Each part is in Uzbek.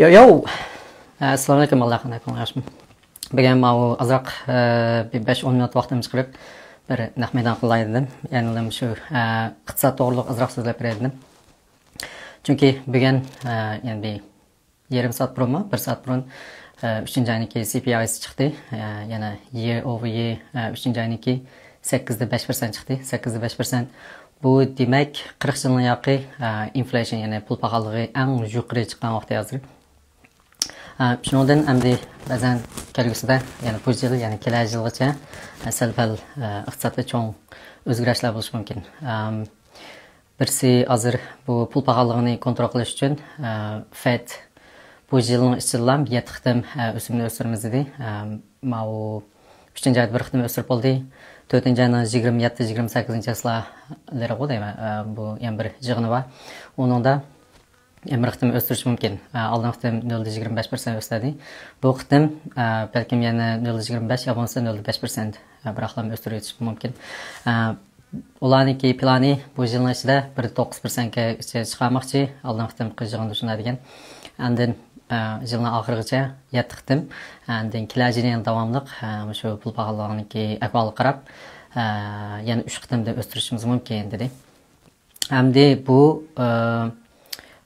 Йо, йо. Э, ассаламу алейкум, Аллах алейкум рахмет. Бүгін мау э, азырақ 5-10 э, минут вақытымыз қылып, бір нахмедан қылай дедім. Яғни лым şu қытса тоғырлық азырақ сөзлеп бере дедім. Чүнки бүгін, яғни ярым саат бұрын ма, бір саат бұрын, үшінші айныки CPI-сі шықты. Яғни year over year үшінші айныки 8-де 5% шықты. 8.5%. Бұл Бу демек 40 жылның яқы инфляция, яғни пұл бағалығы ең жоғары шыққан азыр. Шыныңдан әмді бәзән кәлгісіде, яғни бұл жылы, яғни келер жылғыча сәл-пәл ұқсаты чоң өзгерішлер болышы мүмкін. Бірсі азыр бұл пұл пағалығыны контрол қылыш үшін ФЭД бұл жылың ішілам ет қытым өсімді өсіріміз деді. Мау 3-ші бір қытым өсір болды. 4-ші айны 27-28-ші асылары қодайма бұл ең бір жығыны ба. Оның да bir o'stirish mumkin oldingi qitim nol yigirma besh persent o'sadi bu qitim balkim yana nol yigirma besh yo bo'lmasa nol besh persent bir ham o'stirib o'tish mumkin ularniki plani bu yilni ichida bir to'qqiz persentga chiqarmoqchi oldingi qitim qiyig'inda shunday andin yilning oxirigacha yetti qitim andin kelar yilning davomliq shu pul pahaloniki ahvoliga qarab yana uch qitimda o'stirishimiz mumkin dedi hamda bu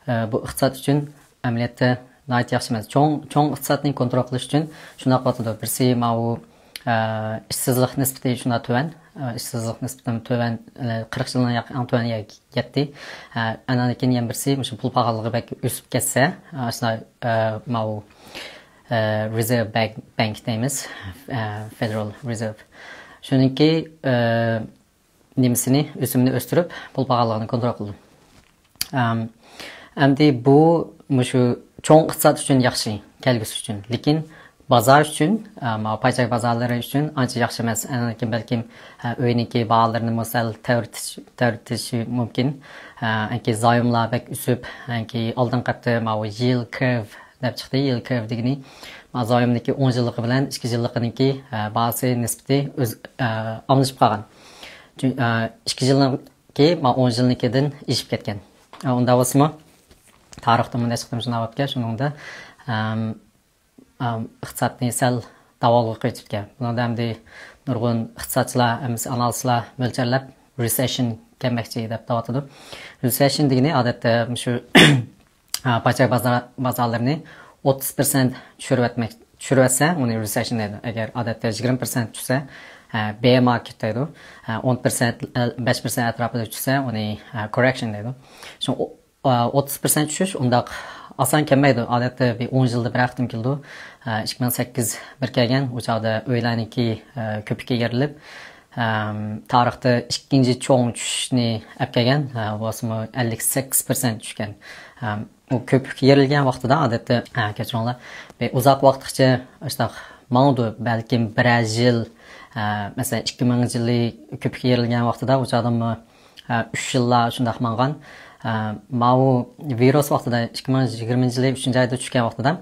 bu iqtisod uchun amaliyotda yaxshi emas cho'ng cho'ng iqtisodni kontrol qilish uchun shunaqa bo'ladi birsi bu ishsizlik nisbati shunaqa tuvan ishsizlik nisbatan tuvan qirq yildan yaqin tuvan ketdi andan keyin yana birsi shu pul balki o'sib ketsa mau reserve bank bank deymiz э, federal reserve shuningki nimasini o'simni o'stirib pul pahalligini kontrol qildi endi bu shu cho'ng iqtisod uchun yaxshi kelgusi uchun lekin bozor uchun e, paychak bozorlari uchun ancha yaxshi emas lekin balkim e, o'yniki baholarni misol tartishi mumkin e, anki zoimlar bak usib anki oldingi qatta yil curve deb chiqdi yil curve degani zoimniki o'n yilligi bilan ikki yilliginiki ba'zi nisbati o'z almashib qolgan ikki yilniki o'n yilnikidan eshib ketgan unda bo'lsinmi tarixda bunday chiqdim navbatga shuningda ehm, ehm, iqtisodni sal davolg'a qaytibgan bunda hamda nurg'un iqtisodchilar e, analistlar mo'lcharlab recession kelmoqchi deb aytdi recession degani odatda shu pacha bozorlarini o'ttiz persent tushirib tushirsa uni recession deydi agar odatda yigirma persent tushsa e, B market deydi. 10%, e, 5% atrofida tushsa, uni correction deydi. Shu o'ttiz tushish undaq oson kelmaydi odatda bir o'n yilda bir aqtim keldi ikki ming sakkiz bir kelgan chog'da o'ylaniki ko'pikka yerilib tarixda ikkinchi cho'ng tushishni olib kelgan bosimi ellik sakkiz persent tushgan u ko'pik yerilgan vaqtida odatda kechiringlar uzoq vaqtgacha shunaqa mangdi balkim bir yil masalan ikki ming yillik ko'pik yerilgan vaqtida chog'da uch yillar shundoq mangan mau virus vaqtida ikki ming yigirmanchi yil uchinchi oyda tushgan vaqtida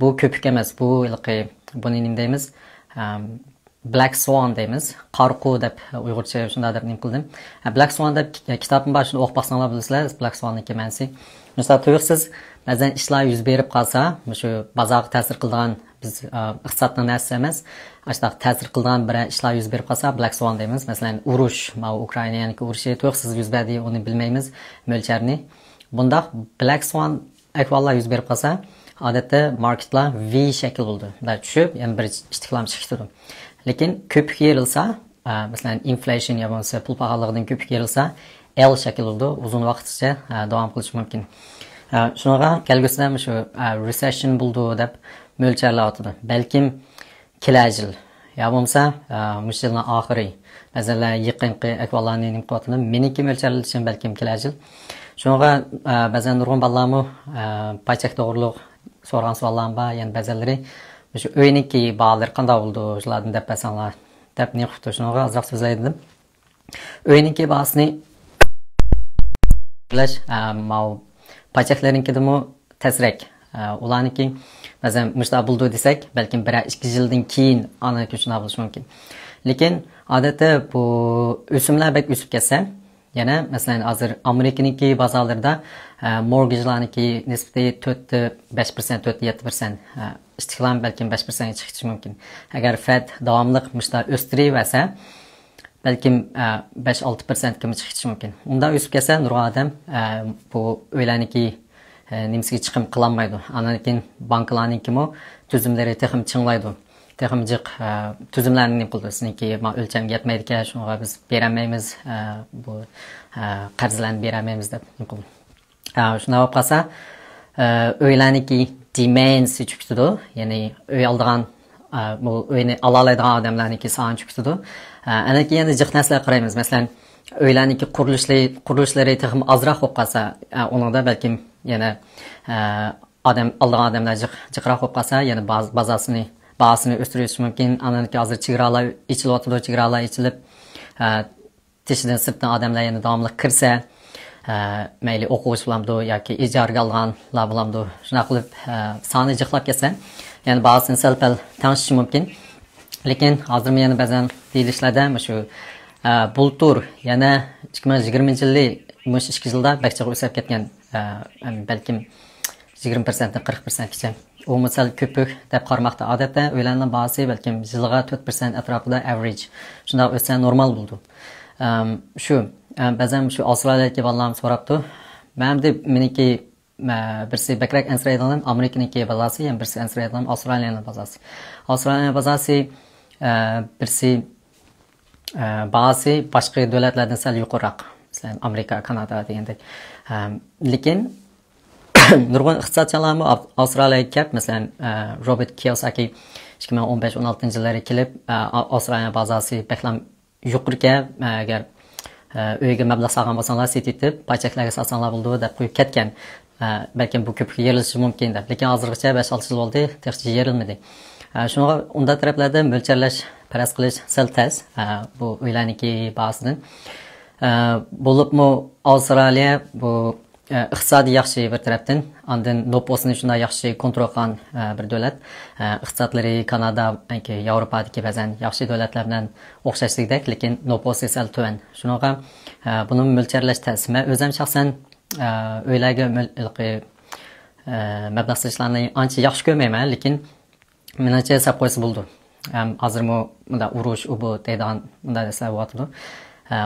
bu ko'pik emas bu ilqi buni nima deymiz black swan deymiz qorquv deb uyg'urcha shunday deb nim qildim black swan deb kitobni boshida o'qib baqsanglar bilasizlar black swanniki mansi misol tuyuqsiz ba'zan ishlar yuz berib qolsa shu bozorga ta'sir qiladigan biz e, iqtisodni narsa emas ana shunaqa ta'sir qilgan bir ishlar yuz berib qolsa black swan deymiz masalan urush mana ukrainaniki urushi to'xsiz yuz berdi uni bilmaymiz mo'lcharini bundoq black swan akvallar yuz berib qolsa odatda marketlar v shakl bo'ldi tushib yana bir ishtiklam chiqib turdi lekin ko'pik yerilsa e, masalan inflation yo bo'lmasa pul pahaliligidan ko'pik yerilsa L shakl bo'ldi uzun vaqtgacha e, davom qilishi mumkin shunaqa kelgusida shu recession bo'ldi deb mülkəlatıdır. Bəlkə kiləcil, ya bolmasa müşilin axırı, məsələn, yıqınqı əkvallarını nim qatını miniki mülkəli üçün bəlkə kiləcil. Şunğa bəzən nurgun ballamı payçaq doğruluq sorğan suallarım var, yəni bəzələri şu öyniki bağlar qanda oldu, şulardan dəb bəsənlər, dəb niyə xutdu, şunğa azraq sözləydim. Öyniki bağısını Biləş, mau paçaklarınkidimi tezrek ularniki masalan mustabuldu desak balkim bir ikki yildan keyin ana ko'china bo'lishi mumkin lekin odatda bu o'simlar bak o'sib ketsa yana masalan hozir amerikaniki bazalarida morgejlarniki nisbati to'rtta besh persent to'rtta yetti persent istiqlol balkim besh persentga chiqishi mumkin agar fed davomli mushta o'stiraversa balkim besh olti persentga chiqishi mumkin undan o'sib ketsa nurg'on odam bu o'ylaniki nimasiga chiqim qilolmaydi andan keyin bankalarnikimi tuzumlari texim chinglaydi texim jiq tuzumlarni nima qildi sizniki o'lcham yetmaydi ekan shunga biz berolmaymiz bu qarzlarni berolmaymiz deb nima qildi shunday bo'lib qolsa uylarniki demand sechib tutadi ya'ni uy oldigan bu uyni ololaydigan odamlarniki soni chib tutadi ana keyin yana jiq narsalar qaraymiz masalan uylarniki qurilishlari qurilishlar, qurilishlar, qurilishlar, texim ozroq bo'lib yana e, odam aldagan odamlar jiqroq bo'lib qolsa yana bazasini bahasini o'stirish mumkin ananiki hozir chegaralar ichilyotidi chegaralar ichilib e, tishidan sirtdan odamlar yana davomli kirsa e, mayli o'quvchi bo'lamdi yoki ijaraga olganlar bo'lamdi shunaqa qilib soni jiqlab ketsa ya'ni bahasini sal pal tanishishi mumkin lekin hozir yana ba'zan deyilishlarda shu bultur yana ikki ming yigirmanchi yillik shu ikki yilda bakchaga o'sib ketgan balkim yigirma persentdan qirq persentgacha u misol ko'pik deb qaramoqda odatda uylarni ba'zi balkim yilga 4 persent atrofida average shundoq o'tsa normal bo'ldi shu ba'zan shu avstraliyadagi bolalarni so'rabdi man deb meniki birsi bakrak ansiraydigan amerikaniki balasi yana birsi ansiraydigan avstraliyani bazasi avstraliya bazasi birsi ba'zi boshqa davlatlardan sal yuqoriroq masalan amerika kanada degandek lekin nurg'un iqtisodchilarmi avstraliyaga kelib masalan robert kiyosaki ikki ming o'n besh o'n oltinchi yillari kelib avstraliya bazasi bahlam yuqoriga agar uyga mablag' solgan bo'lsanglar setitib paychaklarga solsanglar bo'ldi deb qo'yib ketgan balkim bu ko'pikka yerilishi mumkin deb lekin hozirgacha besh olti yil bo'ldi texcha yerilmadi shunga unda taraflarda mo'lcharlash paraz qilish sal tez bu uylarniki ba'zidan bo'libmi avstraliya bu iqtisodiy yaxshi bir tarafdan andin noposini shunday yaxshi kontrol qilgan bir davlat iqtisodlari kanada yoki yevropadagi ba'zan yaxshi davlatlar bilan o'xshashlikdek lekin noposi sal tuvan shunaqa buni mo'lcharlash tas man o'zim shaxsan o'ylarga mablag' silishlarni ancha yaxshi ko'rmayman lekin menimcha sab qo'ysa bo'ldi hozir bunday urush ubu bu deydigan bunday narsa bo'lyotidi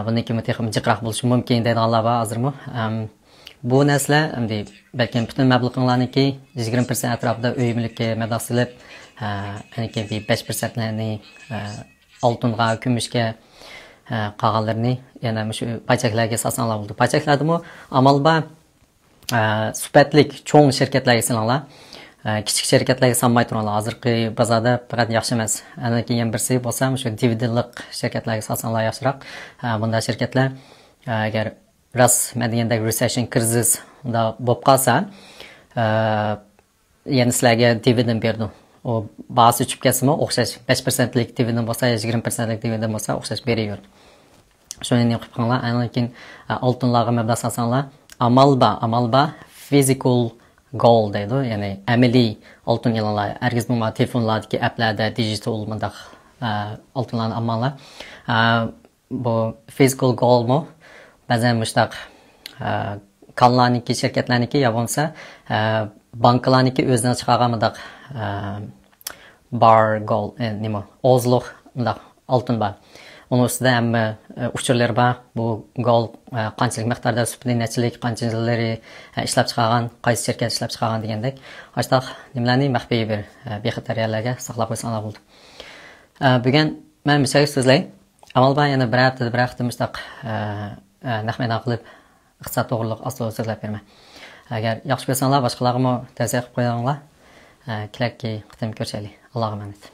bundan keyin jiqroq bo'lishi mumkin deydiganlar bor hozirmi bu narsalar balkim butun mablag'inglarniki yuz yigirma persent atrofida uy mulkka mablag' silib besh persentlarni oltinga kumushga qolganlarni yana shu pachaklarga sasanglar bo'ldi pachaklardami amal bor sifatli cho'ng shirkatlarga silanglar Э, kichik sherikatlarga sanmay turganlar hozirgi bozorda faqat yaxshi emas ana keyin birsi bo'lsa shu dividendlik sherikatlarga sotsanlar yaxshiroq э, bunday sherikatlar э, agar rost man degandek bo'lib qolsa yana sizlarga dividend berdim u ba'zi o'xshash besh prosentlik dividend bo'lsa yigirma prosentlik bo'lsa e, oltinlarga mablag' solsanglar amal ба amal ба goal deydi, yəni əməli altın elanlar, hər kəs bu telefonlardakı əplərdə, digital olmada altınların amanlar. Bu physical goal mu? Bəzən müştaq kanlarniki, şirkətlərniki yavonsa, bankalarniki özünə çıxaramadık bar goal, yəni e, ozluq altın var. Universitetdə əmmə e, uçurlarba bu qol e, qançılıq miqdarda sübdi nəçilik qançılıqları e, işləb çıxaran, qaysı şirkət işləb çıxaran deyəndək, açdaq nimləni məxfi bir bexətəriyyələrə saxlab qoysanlar buldu. Bugün mən müsəyir sizləy, əmalba yəni bir həftədə bir həftə müstəq nəxmən aqılıb iqtisad doğruluq asılı sözləb vermə. Əgər yaxşı bilsənlər, başqalarımı təzəyə qoyanlar, kilək ki, qıtım görüşəli. Allah'a emanet.